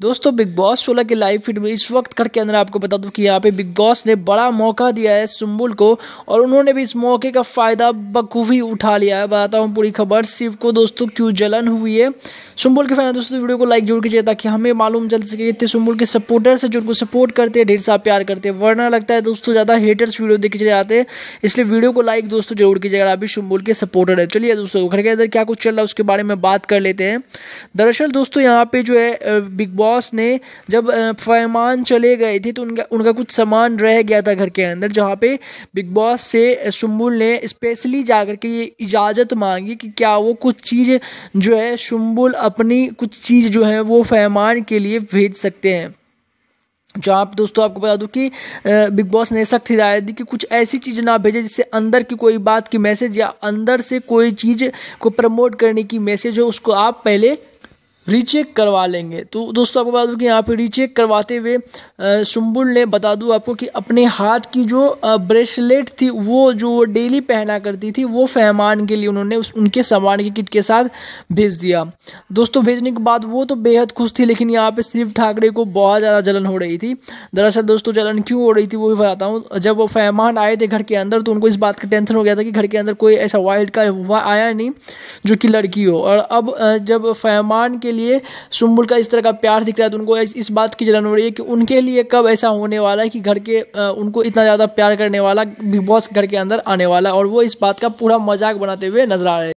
दोस्तों big boss सोलह के लाइव फीड में इस वक्त खड़ के अंदर आपको बता दूं कि यहाँ पे बिग बॉस ने बड़ा मौका दिया है सुम्बुल को और उन्होंने भी इस मौके का फ़ायदा बखूबी उठा लिया है बताता हूँ पूरी खबर शिव को दोस्तों क्यों जलन हुई है सुम्बुल के फैन दोस्तों वीडियो को लाइक जरूर कीजिए ताकि हमें मालूम चल सके इतने सुम्बुल के सपोर्टर्स है जो उनको सपोर्ट करते हैं ढेर सा प्यार करते हैं वरना लगता है दोस्तों ज़्यादा हेटर्स वीडियो देखे चले जाते हैं इसलिए वीडियो को लाइक दोस्तों जरूर कीजिए अगर आप सुम्बुल के सपोर्टर है चलिए दोस्तों घर के अंदर क्या कुछ चल रहा है उसके बारे में बात कर लेते हैं दरअसल दोस्तों यहाँ पे जो है बिग बॉस बॉस ने जब फैमान चले गए थे तो उनका उनका कुछ सामान रह गया था घर के अंदर जहाँ पे बिग बॉस से शुम्बुल ने स्पेशली जा कर के ये इजाज़त मांगी कि क्या वो कुछ चीज़ जो है शुम्बुल अपनी कुछ चीज़ जो है वो फैमान के लिए भेज सकते हैं जो आप दोस्तों आपको बता दूं कि बिग बॉस ने सख्त हिदायत दी कि कुछ ऐसी चीज़ ना भेजे जिससे अंदर की कोई बात की मैसेज या अंदर से कोई चीज़ को प्रमोट करने की मैसेज हो उसको आप पहले रीचेक करवा लेंगे तो दोस्तों आपको बता दूँ कि यहाँ पे रीचेक करवाते हुए सुम्बुल ने बता दूँ आपको कि अपने हाथ की जो ब्रेसलेट थी वो जो वो डेली पहना करती थी वो फैमान के लिए उन्होंने उस उनके सामान की किट के साथ भेज दिया दोस्तों भेजने के बाद वो तो बेहद खुश थी लेकिन यहाँ पर शिव ठाकरे को बहुत ज़्यादा जलन हो रही थी दरअसल दोस्तों जलन क्यों हो रही थी वो भी बताता हूँ जब वो फैमान आए थे घर के अंदर तो उनको इस बात का टेंशन हो गया था कि घर के अंदर कोई ऐसा वाइल्ड का हुआ आया नहीं जो कि लड़की हो और अब जब फैमान के लिए सुम्बुल का इस तरह का प्यार दिख रहा है तो उनको इस बात की जलन हो रही है कि उनके लिए कब ऐसा होने वाला है कि घर के उनको इतना ज़्यादा प्यार करने वाला बिग बॉस घर के अंदर आने वाला है और वो इस बात का पूरा मजाक बनाते हुए नजर आ रहे हैं